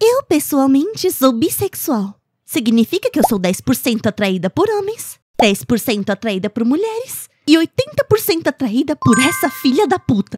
Eu, pessoalmente, sou bissexual. Significa que eu sou 10% atraída por homens, 10% atraída por mulheres e 80% atraída por essa filha da puta.